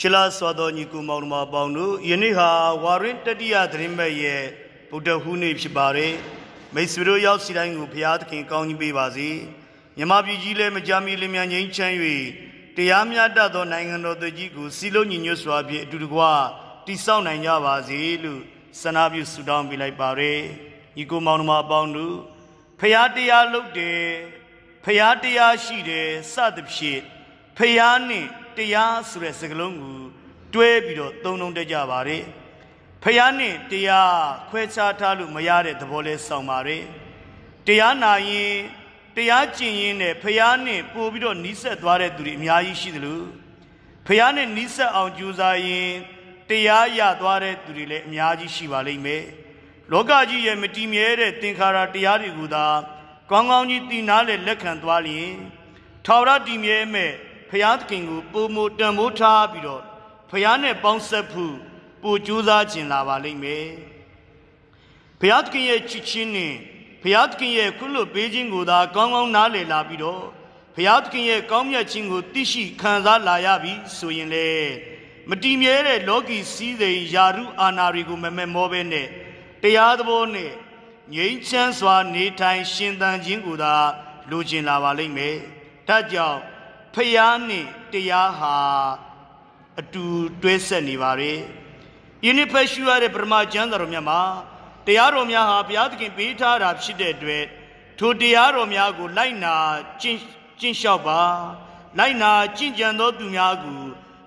ချစ်လာစွာသောညီကိုမောင်နှမပေါင်းတို့ယနေ့ဟာဝါရင်တတိယသတင်းမဲ့ရဲ့ဗုဒ္ဓဟူးနေ့ဖြစ်ပါတယ်မိတ်ဆွေတို့ရောက်စီတိုင်းကိုဘုရားသခင်ကောင်းကြီးပေးပါစေမြမပြည်ကြီးလည်းမကြမီလင်မြန်ငိမ့်ချမ်း၍တရားမျှတသောနိုင်ငံတော်သူကြီးကိုစီလုံးညီညွတ်စွာဖြင့်အတူတကွတည်ဆောက်နိုင်ကြပါစေလို့ဆန္ဒပြုဆုတောင်းပေးလိုက်ပါရယ်ညီကိုမောင်နှမအပေါင်းတို့ဖျားတရားလုပ်တယ်ဖျားတရားရှိတယ်စသဖြင့်ဖျားနှင့်တရားဆိုတဲ့စကားလုံးကိုတွဲပြီးတော့သုံးလုံးတက်ကြပါတယ်။ဖယားနဲ့တရားခွဲခြားထားလို့မရတဲ့သဘောလဲဆောင်ပါတယ်။တရားနာရင်တရားကျင့်ရင်နဲ့ဖယားနဲ့ပို့ပြီးတော့နီးစပ်သွားတဲ့သူတွေအများကြီးရှိသလိုဖယားနဲ့နီးစပ်အောင်ကြိုးစားရင်တရားရသွားတဲ့သူတွေလည်းအများကြီးရှိပါလိမ့်မယ်။လောကကြီးရဲ့မတည်မြဲတဲ့သင်္ခါရတရားတွေကသာကောင်းကောင်းကြီးတည်နာလက်ခံသွားရင်ထာဝရတည်မြဲမဲ့ဖရာသခင်ကိုပုံမတန်ဖိုးထားပြီးတော့ဖရာနဲ့ပေါင်းဆက်ဖို့ပိုကြိုးစားခြင်းလာပါလိမ့်မယ်ဖရာသခင်ရဲ့ချစ်ခြင်းနဲ့ဖရာသခင်ရဲ့ခွင့်လွှတ်ပေးခြင်းကိုသာ ကောင်းကောင်းနားလည်လာပြီးတော့ဖရာသခင်ရဲ့ကောင်းမြတ်ခြင်းကိုသိရှိခံစားလာရပြီဆိုရင်လေမတည်မြဲတဲ့လောကီစည်းစိမ်ယာရုအာဏာတွေကိုမမက်မောပဲနဲ့တရားသဘောနဲ့ငြိမ်းချမ်းစွာ နေထိုင်ရှင်သန်ခြင်းကိုသာလိုချင်လာပါလိမ့်မယ်။ဒါကြောင့်ဖျားနေတရားဟာအတူတွဲဆက်နေပါရဲ့ယင်းနှစ်ဖက်ရှုရတဲ့ပရမကျမ်းတော်များမှာတရားတော်များဟာဘုရားသခင် ပေးထားတာဖြစ်တဲ့အတွက်ထိုတရားတော်များကို လိုက်နာကျင့်ကျင့်လျှောက်ပါ လိုက်နာကျင့်ကြံသောသူများကို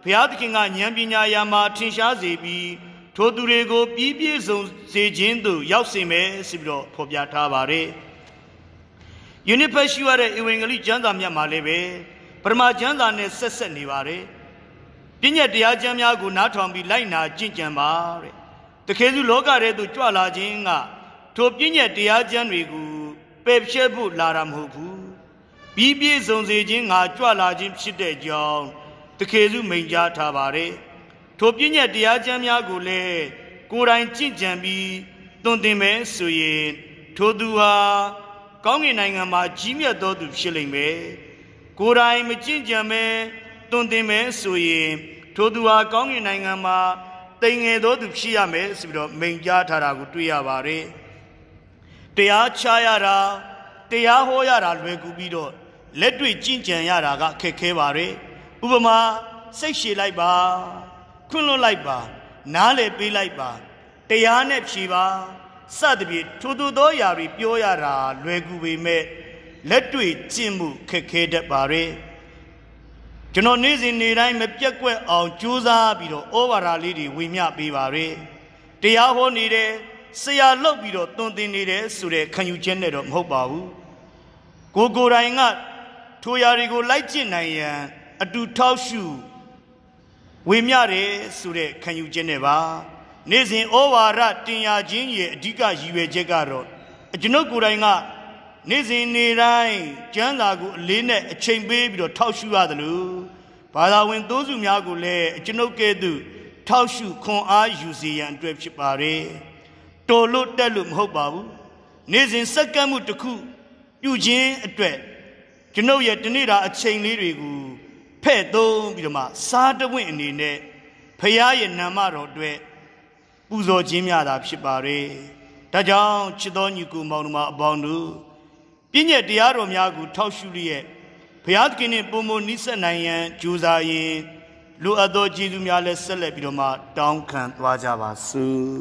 ဘုရားသခင်ကဉာဏ်ပညာရာမှာထင်ရှားစေပြီး ထိုသူတွေကိုပြည့်ပြည့်စုံစေခြင်းသို့ရောက်စေမယ်ဆိုပြီးတော့ဖော်ပြထားပါတယ်။ Unifactual ရဲ့အဝင်္ဂလိကျမ်းစာမြတ်မှာလည်းပဲပရမကျမ်းစာနဲ့ဆက်ဆက်နေပါတယ်။ပြည့်ညက်တရားကျမ်းများကိုနားထောင်ပြီးလိုက်နာကျင့်ကြံပါတဲ့။တခေစုလောကထဲသို့ကြွလာခြင်းက ထိုပြည့်ညက်တရားကျမ်းတွေကိုပယ်ဖြတ်ဖို့လာတာမဟုတ်ဘူး။ပြီးပြည့်စုံစေခြင်းကကြွလာခြင်းဖြစ်တဲ့ကြောင်းတခေစုမိန်ကြားထားပါတယ်။ထိုပြည့်ညက်တရားကျမ်းများကိုလည်းကိုယ်တိုင်ကြင့်ကြံပြီးတွင်တင်မဲ့ဆိုရင်ထိုသူဟာကောင်းကင်နိုင်ငံမှာကြီးမြတ်သောသူဖြစ်လိမ့်မယ်။ကိုယ်တိုင်မကြင်ကြံမဲတွင်တင်မဲဆိုရင်ထိုသူဟာကောင်းကင်နိုင်ငံမှာတိမ်ငယ်သောသူဖြစ်ရမယ်ဆိုပြီးတော့မိန်ကြားထားတာကိုတွေ့ရပါတယ်။တရားချရတာတရားဟောရတာလွယ်ကူပြီးတော့လက်တွေ့ကြင်ကြံရတာကခက်ခဲပါတယ်။ဥပမာစိတ်ရှည်လိုက်ပါခွန့်လွတ်လိုက်ပါနားလည်ပေးလိုက်ပါတရားနဲ့ဖြေပါစသဖြင့်ထိုသူသောယာတွေပြောရတာလွယ်ကူပေမဲ့လက်တွေ့ကျင့်မှုခက်ခဲတတ်ပါ रे ကျွန်တော်နေ့စဉ်နေ့တိုင်းမပြတ်ကွက်အောင်ကြိုးစားပြီးတော့ဩဝါဒလေးတွေဝင်မျှပေးပါ रे တရားဟောနေတယ်ဆရာလောက်ပြီးတော့တွင်တင်နေတယ်ဆိုတဲ့ခံယူချက်နဲ့တော့မဟုတ်ပါဘူးကိုကိုယ်တိုင်ကထိုရာတွေကို လိုက်ကျင့်နိုင်ရန်အတူထောက်ရှုဝေမျှတယ်ဆိုတဲ့ခံယူချက်နဲ့ပါ နေ့စဉ်ဩဝါဒတင်ရခြင်းရဲ့အဓိကရည်ရွယ်ချက်ကတော့ကျွန်ုပ်ကိုယ်တိုင်ကနေ့စဉ်နေ့တိုင်းကျမ်းစာကိုအလေးနဲ့အချိန်ပေးပြီးတော့ထောက်ရှုရတယ်လို့ဘာသာဝင်သိုးစုများကိုလည်းကျွန်ုပ်ကဲ့သို့ထောက်ရှုခွန်အားယူစီရန်အတွက်ဖြစ်ပါတယ်တော်လို့တက်လို့မဟုတ်ပါဘူးနေ့စဉ်စက္ကန့်မှုတစ်ခုပြုခြင်းအတွက်ကျွန်ုပ်ရဲ့တနေ့တာ အချိန်လေးတွေကိုဖဲ့သုံးပြီးတော့မှစားတဝင့်အနေနဲ့ဖရာရဲ့နာမတော်အတွက်ပူဇော်ခြင်းများသာဖြစ်ပါ रे ဒါကြောင့်ချစ်တော်ညီကိုမောင်နှမအပေါင်းတို့ပြည့်ညက်တရားတော်များကိုထောက်ရှုလျက်ဘုရားသခင်နှင့်ပုံမနိဆက်နိုင်ရန်ကြိုးစားရင်လူအပ်သောကျေးဇူးများလည်းဆက်လက်ပြီးတော့မှ တောင်းခံသွားကြပါစို့